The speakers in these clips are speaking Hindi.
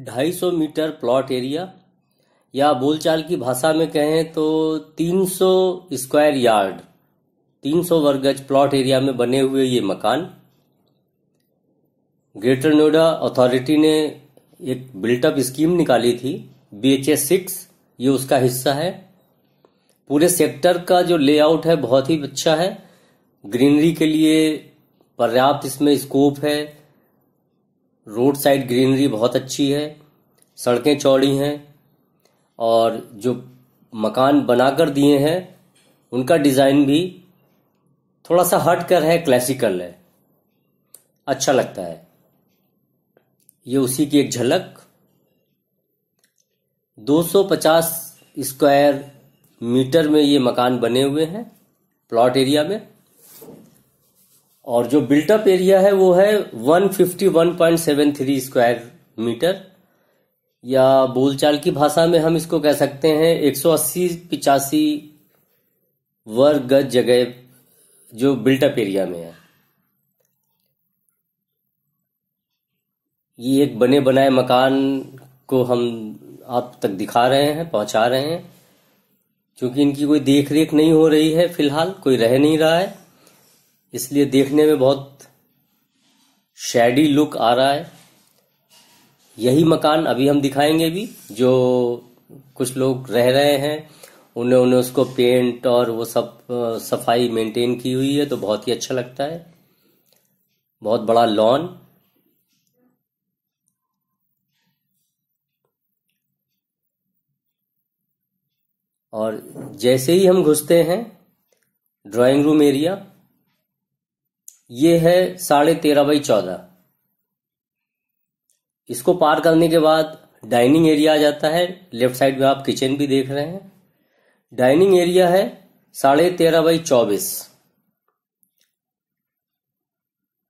250 मीटर प्लॉट एरिया या बोलचाल की भाषा में कहें तो 300 स्क्वायर यार्ड 300 वर्ग गज प्लॉट एरिया में बने हुए ये मकान ग्रेटर नोएडा अथॉरिटी ने एक बिल्टअप स्कीम निकाली थी बी एच एस सिक्स ये उसका हिस्सा है पूरे सेक्टर का जो लेआउट है बहुत ही अच्छा है ग्रीनरी के लिए पर्याप्त इसमें स्कोप है रोड साइड ग्रीनरी बहुत अच्छी है सड़कें चौड़ी हैं और जो मकान बनाकर दिए हैं उनका डिज़ाइन भी थोड़ा सा हट कर है क्लासिकल है अच्छा लगता है ये उसी की एक झलक 250 स्क्वायर मीटर में ये मकान बने हुए हैं प्लॉट एरिया में और जो बिल्टअप एरिया है वो है 151.73 स्क्वायर मीटर या बोलचाल की भाषा में हम इसको कह सकते हैं 180 पिचासी वर्ग गज जगह जो बिल्टअप एरिया में है ये एक बने बनाए मकान को हम आप तक दिखा रहे हैं पहुंचा रहे हैं क्योंकि इनकी कोई देख रेख नहीं हो रही है फिलहाल कोई रह नहीं रहा है इसलिए देखने में बहुत शेडी लुक आ रहा है यही मकान अभी हम दिखाएंगे भी जो कुछ लोग रह रहे हैं उन्हें उन्हें उसको पेंट और वो सब सफाई मेंटेन की हुई है तो बहुत ही अच्छा लगता है बहुत बड़ा लॉन और जैसे ही हम घुसते हैं ड्राइंग रूम एरिया ये है साढ़े तेरह बाई चौदह इसको पार करने के बाद डाइनिंग एरिया आ जाता है लेफ्ट साइड में आप किचन भी देख रहे हैं डाइनिंग एरिया है साढ़े तेरह बाई चौबीस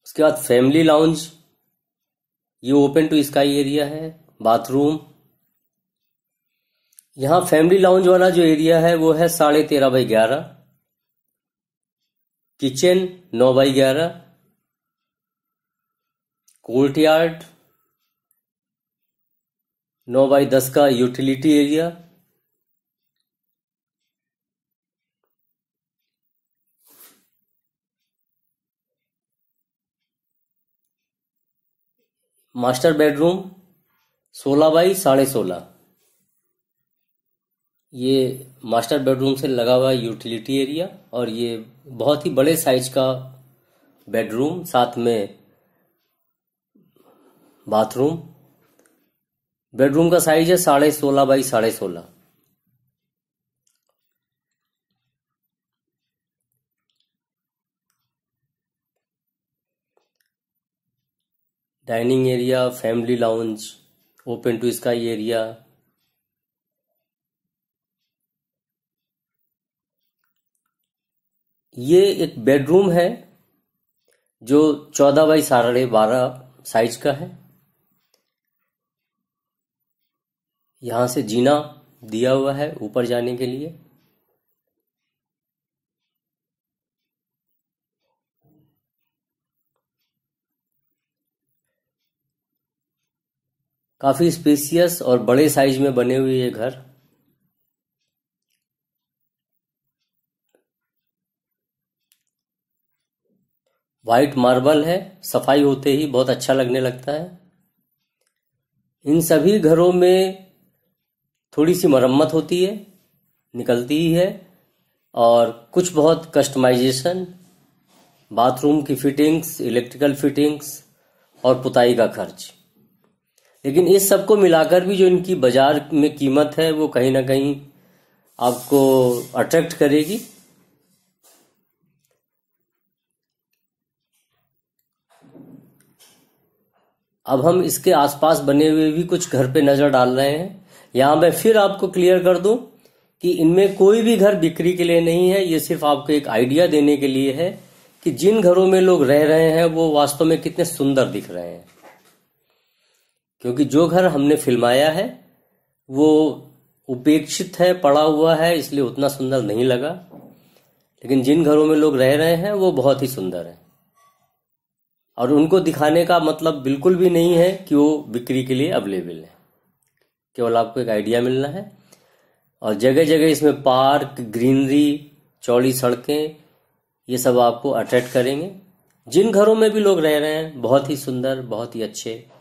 उसके बाद फैमिली लाउंज ये ओपन टू स्काई एरिया है बाथरूम यहां फैमिली लाउंज वाला जो एरिया है वो है साढ़े तेरह बाई ग्यारह किचन नौ बाई ग्यारह कोर्ट यार्ड नौ बाई दस का यूटिलिटी एरिया मास्टर बेडरूम सोलह बाई साढ़े सोलह ये मास्टर बेडरूम से लगा हुआ यूटिलिटी एरिया और ये बहुत ही बड़े साइज का बेडरूम साथ में बाथरूम बेडरूम का साइज है साढ़े सोलह बाई साढ़े सोलह dining area family lounge open to sky area ये एक बेडरूम है जो चौदह बाई साढ़े बारह साइज का है यहां से जीना दिया हुआ है ऊपर जाने के लिए काफी स्पेसियस और बड़े साइज में बने हुए ये घर वाइट मार्बल है सफाई होते ही बहुत अच्छा लगने लगता है इन सभी घरों में थोड़ी सी मरम्मत होती है निकलती ही है और कुछ बहुत कस्टमाइजेशन बाथरूम की फिटिंग्स इलेक्ट्रिकल फिटिंग्स और पुताई का खर्च लेकिन इस सब को मिलाकर भी जो इनकी बाजार में कीमत है वो कहीं ना कहीं आपको अट्रैक्ट करेगी अब हम इसके आसपास बने हुए भी कुछ घर पे नजर डाल रहे हैं यहां मैं फिर आपको क्लियर कर दूं कि इनमें कोई भी घर बिक्री के लिए नहीं है ये सिर्फ आपको एक आइडिया देने के लिए है कि जिन घरों में लोग रह रहे हैं वो वास्तव में कितने सुंदर दिख रहे हैं क्योंकि जो घर हमने फिल्माया है वो उपेक्षित है पड़ा हुआ है इसलिए उतना सुंदर नहीं लगा लेकिन जिन घरों में लोग रह रहे हैं वो बहुत ही सुंदर है और उनको दिखाने का मतलब बिल्कुल भी नहीं है कि वो बिक्री के लिए अवेलेबल है केवल आपको एक आइडिया मिलना है और जगह जगह इसमें पार्क ग्रीनरी चौड़ी सड़कें ये सब आपको अट्रैक्ट करेंगे जिन घरों में भी लोग रह रहे हैं बहुत ही सुंदर बहुत ही अच्छे